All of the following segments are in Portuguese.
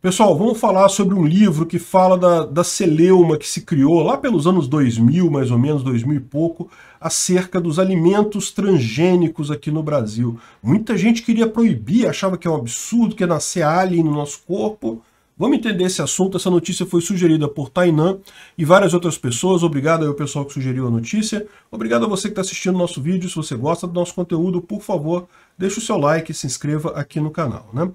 Pessoal, vamos falar sobre um livro que fala da, da celeuma que se criou lá pelos anos 2000, mais ou menos, 2000 e pouco, acerca dos alimentos transgênicos aqui no Brasil. Muita gente queria proibir, achava que é um absurdo, que é nascer alien no nosso corpo. Vamos entender esse assunto. Essa notícia foi sugerida por Tainan e várias outras pessoas. Obrigado ao pessoal que sugeriu a notícia. Obrigado a você que está assistindo o nosso vídeo. Se você gosta do nosso conteúdo, por favor, deixe o seu like e se inscreva aqui no canal. Né?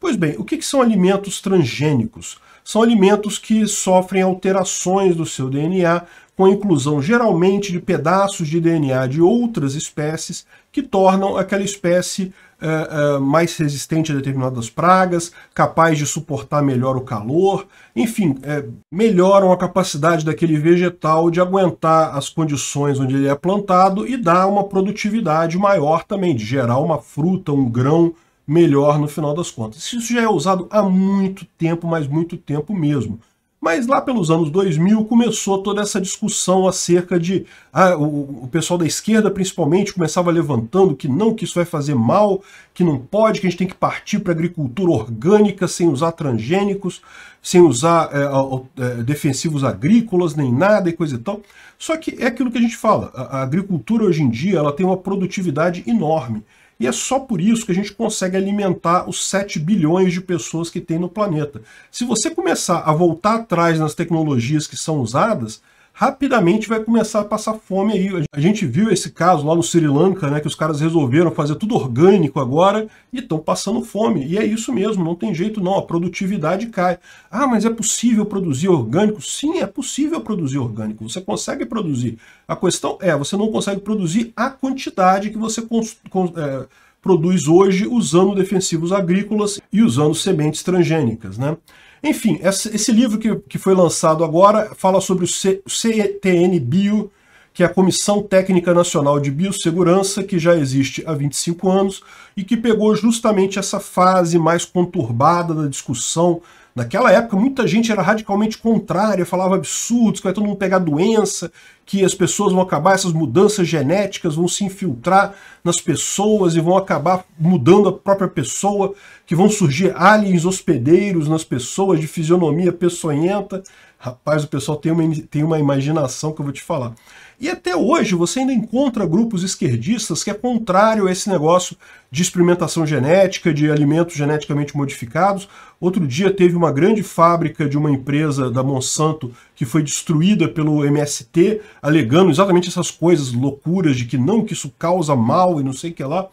Pois bem, o que, que são alimentos transgênicos? São alimentos que sofrem alterações do seu DNA, com a inclusão geralmente de pedaços de DNA de outras espécies, que tornam aquela espécie Uh, uh, mais resistente a determinadas pragas, capaz de suportar melhor o calor, enfim, uh, melhoram a capacidade daquele vegetal de aguentar as condições onde ele é plantado e dá uma produtividade maior também, de gerar uma fruta, um grão melhor no final das contas. Isso já é usado há muito tempo, mas muito tempo mesmo. Mas lá pelos anos 2000 começou toda essa discussão acerca de. Ah, o, o, pessoal da esquerda, principalmente, começava levantando que não, que isso vai fazer mal, que não pode, que a gente tem que partir para agricultura orgânica sem usar transgênicos, sem usar é, é, defensivos agrícolas, nem nada e coisa e tal. Só que é aquilo que a gente fala: a, a agricultura hoje em dia ela tem uma produtividade enorme. E é só por isso que a gente consegue alimentar os 7 bilhões de pessoas que tem no planeta. Se você começar a voltar atrás nas tecnologias que são usadas, rapidamente vai começar a passar fome aí. A gente viu esse caso lá no Sri Lanka, né, que os caras resolveram fazer tudo orgânico agora e estão passando fome. E é isso mesmo, não tem jeito não, a produtividade cai. Ah, mas é possível produzir orgânico? Sim, é possível produzir orgânico, você consegue produzir. A questão é, você não consegue produzir a quantidade que você é, produz hoje usando defensivos agrícolas e usando sementes transgênicas, né? Enfim, esse livro que, que foi lançado agora fala sobre o, Cetn o CTN Bio que é a Comissão Técnica Nacional de Biossegurança, que já existe há 25 anos e que pegou justamente essa fase mais conturbada da discussão. Naquela época, muita gente era radicalmente contrária, falava absurdos, que vai todo mundo pegar doença, que as pessoas vão acabar, essas mudanças genéticas vão se infiltrar nas pessoas e vão acabar mudando a própria pessoa, que vão surgir aliens hospedeiros nas pessoas de fisionomia peçonhenta. Rapaz, o pessoal tem uma, tem uma imaginação que eu vou te falar. E até hoje você ainda encontra grupos esquerdistas que é contrário a esse negócio de experimentação genética, de alimentos geneticamente modificados. Outro dia teve uma grande fábrica de uma empresa da Monsanto que foi destruída pelo MST, alegando exatamente essas coisas loucuras de que não, que isso causa mal e não sei o que lá.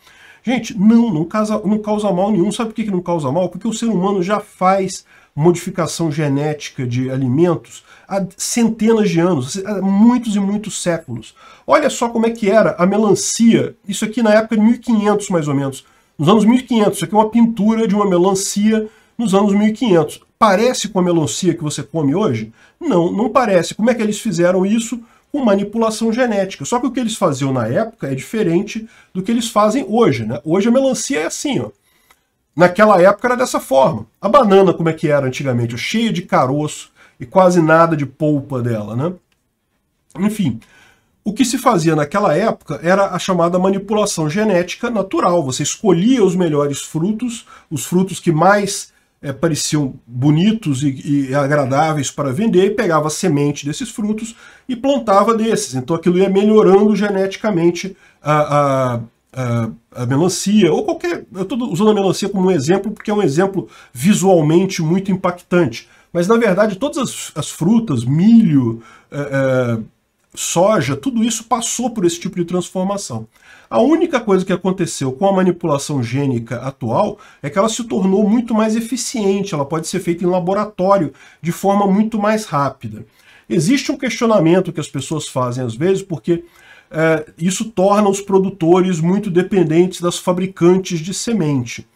Gente, não, não causa, não causa mal nenhum. Sabe por que, que não causa mal? Porque o ser humano já faz modificação genética de alimentos há centenas de anos, há muitos e muitos séculos. Olha só como é que era a melancia, isso aqui na época de 1500 mais ou menos, nos anos 1500, isso aqui é uma pintura de uma melancia nos anos 1500. Parece com a melancia que você come hoje? Não, não parece. Como é que eles fizeram isso? com manipulação genética. Só que o que eles faziam na época é diferente do que eles fazem hoje. Né? Hoje a melancia é assim, ó. Naquela época era dessa forma. A banana, como é que era antigamente? Cheia de caroço e quase nada de polpa dela, né? Enfim, o que se fazia naquela época era a chamada manipulação genética natural. Você escolhia os melhores frutos, os frutos que mais é, pareciam bonitos e, e, agradáveis para vender, e pegava semente desses frutos e plantava desses. Então aquilo ia melhorando geneticamente a, a, a, a melancia, ou qualquer. Eu estou usando a melancia como um exemplo, porque é um exemplo visualmente muito impactante. Mas na verdade, todas as, as frutas, milho, é, é, soja, tudo isso passou por esse tipo de transformação. A única coisa que aconteceu com a manipulação gênica atual é que ela se tornou muito mais eficiente, ela pode ser feita em laboratório de forma muito mais rápida. Existe um questionamento que as pessoas fazem às vezes, porque é, isso torna os produtores muito dependentes das fabricantes de semente.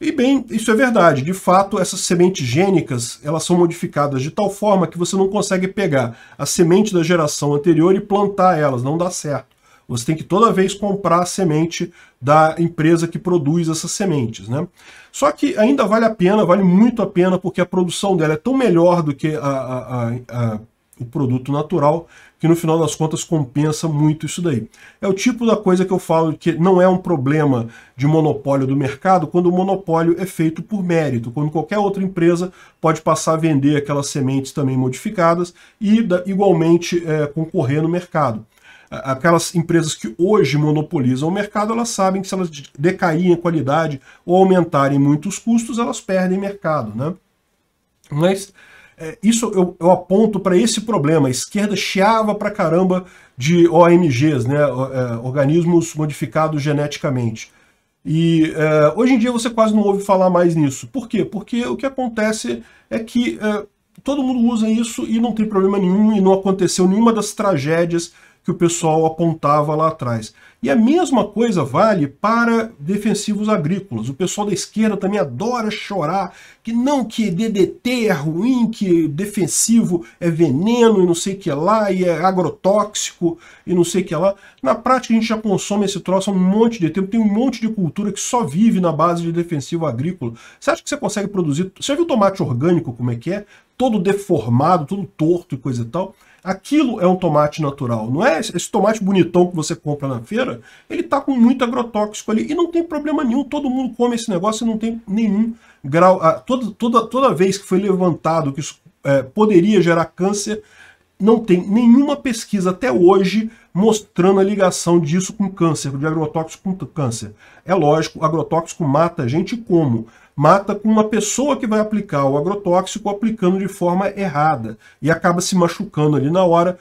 E bem, isso é verdade. De fato, essas sementes gênicas elas são modificadas de tal forma que você não consegue pegar a semente da geração anterior e plantar elas, não dá certo. Você tem que toda vez comprar a semente da empresa que produz essas sementes. Né? Só que ainda vale a pena, vale muito a pena, porque a produção dela é tão melhor do que a, a, a, o produto natural que no final das contas compensa muito isso daí. É o tipo da coisa que eu falo que não é um problema de monopólio do mercado quando o monopólio é feito por mérito, quando qualquer outra empresa pode passar a vender aquelas sementes também modificadas e igualmente é, concorrer no mercado aquelas empresas que hoje monopolizam o mercado, elas sabem que se elas decaírem em qualidade ou aumentarem muito os custos, elas perdem mercado, né? Mas é, isso eu, eu aponto para esse problema. A esquerda chiava para caramba de OMGs, né, é, organismos modificados geneticamente. E é, hoje em dia você quase não ouve falar mais nisso. Por quê? Porque o que acontece é que é, todo mundo usa isso e não tem problema nenhum, e não aconteceu nenhuma das tragédias que o pessoal apontava lá atrás. E a mesma coisa vale para defensivos agrícolas. O pessoal da esquerda também adora chorar que não, que DDT é ruim, que defensivo é veneno e não sei o que lá, e é agrotóxico e não sei o que lá. Na prática a gente já consome esse troço há um monte de tempo, tem um monte de cultura que só vive na base de defensivo agrícola. Você acha que você consegue produzir... Você já viu tomate orgânico como é que é? Todo deformado, todo torto e coisa e tal. Aquilo é um tomate natural, não é esse tomate bonitão que você compra na feira, ele está com muito agrotóxico ali e não tem problema nenhum, todo mundo come esse negócio e não tem nenhum grau. Ah, toda, toda, toda vez que foi levantado que isso é, poderia gerar câncer, não tem nenhuma pesquisa até hoje mostrando a ligação disso com câncer, de agrotóxico com câncer. É lógico, agrotóxico mata a gente como? mata com uma pessoa que vai aplicar o agrotóxico aplicando de forma errada e acaba se machucando ali na hora,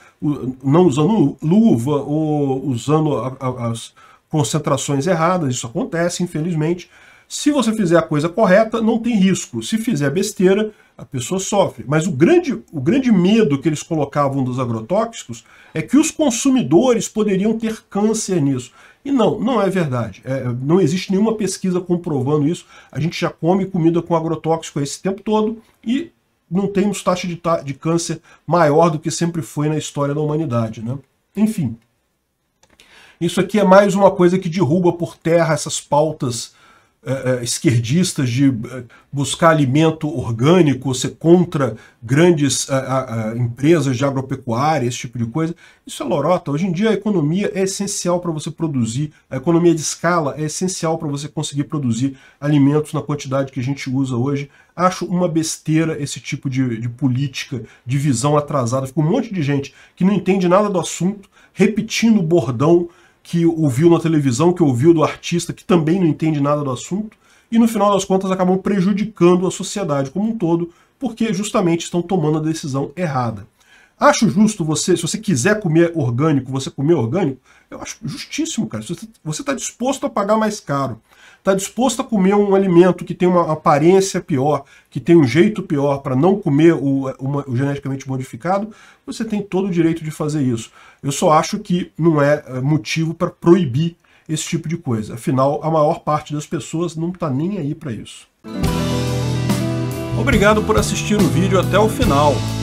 não usando luva ou usando as concentrações erradas, isso acontece, infelizmente. Se você fizer a coisa correta, não tem risco. Se fizer besteira, a pessoa sofre. Mas o grande, o grande medo que eles colocavam dos agrotóxicos é que os consumidores poderiam ter câncer nisso. E não, não é verdade. É, não existe nenhuma pesquisa comprovando isso. A gente já come comida com agrotóxico esse tempo todo e não temos taxa de, ta de câncer maior do que sempre foi na história da humanidade. Né? Enfim, isso aqui é mais uma coisa que derruba por terra essas pautas uh, esquerdistas de eh, buscar alimento orgânico, ser contra grandes empresas de agropecuária, esse tipo de coisa. Isso é lorota. Hoje em dia a economia é essencial para você produzir, a economia de escala é essencial para você conseguir produzir alimentos na quantidade que a gente usa hoje. Acho uma besteira esse tipo de, de política, de visão atrasada. Fica um monte de gente que não entende nada do assunto, repetindo o bordão que ouviu na televisão, que ouviu do artista, que também não entende nada do assunto, e no final das contas acabam prejudicando a sociedade como um todo, porque justamente estão tomando a decisão errada. Acho justo você, se você quiser comer orgânico, você comer orgânico, eu acho justíssimo, cara. Você está disposto a pagar mais caro, está disposto a comer um alimento que tem uma aparência pior, que tem um jeito pior para não comer o, uma, o, geneticamente modificado, você tem todo o direito de fazer isso. Eu só acho que não é, é motivo para proibir esse tipo de coisa. Afinal, a maior parte das pessoas não está nem aí para isso. Obrigado por assistir o vídeo até o final.